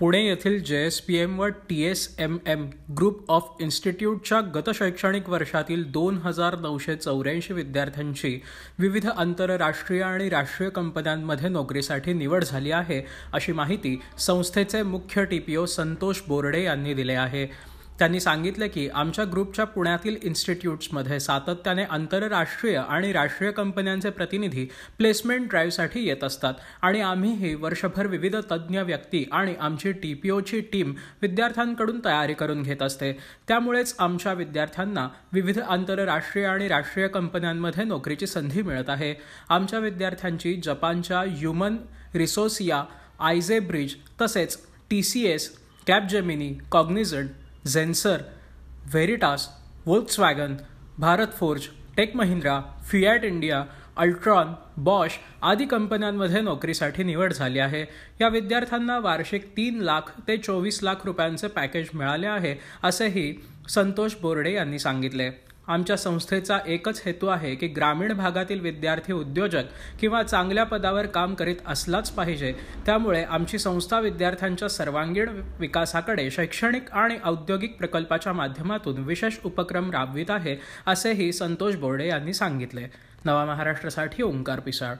पुणे येथील J S P M व T S M M group of इन्स्टिट्यूटच्या गत शैक्षणिक वर्षातील दोन हजार नऊशे चौऱ्याऐंशी विद्यार्थ्यांची विविध आंतरराष्ट्रीय आणि राष्ट्रीय कंपन्यांमध्ये नोकरीसाठी निवड झाली आहे अशी माहिती संस्थेचे मुख्य ओ संतोष बोर्डे यांनी दिली आहे त्यांनी सांगितलं की आमच्या ग्रुपच्या पुण्यातील इन्स्टिट्यूट्समध्ये सातत्याने आंतरराष्ट्रीय आणि राष्ट्रीय कंपन्यांचे प्रतिनिधी प्लेसमेंट ड्राईव्हसाठी येत असतात आणि आम्हीही वर्षभर विविध तज्ज्ञ व्यक्ती आणि आमची टी पी ओची टीम विद्यार्थ्यांकडून तयारी करून घेत असते त्यामुळेच आमच्या विद्यार्थ्यांना विविध आंतरराष्ट्रीय आणि राष्ट्रीय कंपन्यांमध्ये नोकरीची संधी मिळत आहे आमच्या विद्यार्थ्यांची जपानच्या ह्युमन रिसोर्सिया आयझे ब्रिज तसेच T C S Capgemini Cognizant Zensar Veritas Volkswagen Bharat Forge Tech Mahindra Fiat India Altron Bosch आदी कंपन्यांमध्ये नोकरीसाठी निवड झाली आहे या विद्यार्थ्यांना वार्षिक तीन लाख ते चोवीस लाख रुपयांचे पॅकेज मिळाले आहे असेही संतोष बोर्डे यांनी सांगितले आमच्या संस्थेचा एकच हेतू आहे की ग्रामीण भागातील विद्यार्थी उद्योजक किंवा चांगल्या पदावर काम करीत असलाच पाहिजे त्यामुळे आमची संस्था विद्यार्थ्यांच्या सर्वांगीण विकासाकडे शैक्षणिक आणि औद्योगिक प्रकल्पाच्या माध्यमातून विशेष उपक्रम राबवित आहे असेही संतोष बोर्डे यांनी सांगितले नवा महाराष्ट्रासाठी ओंकार पिसाळ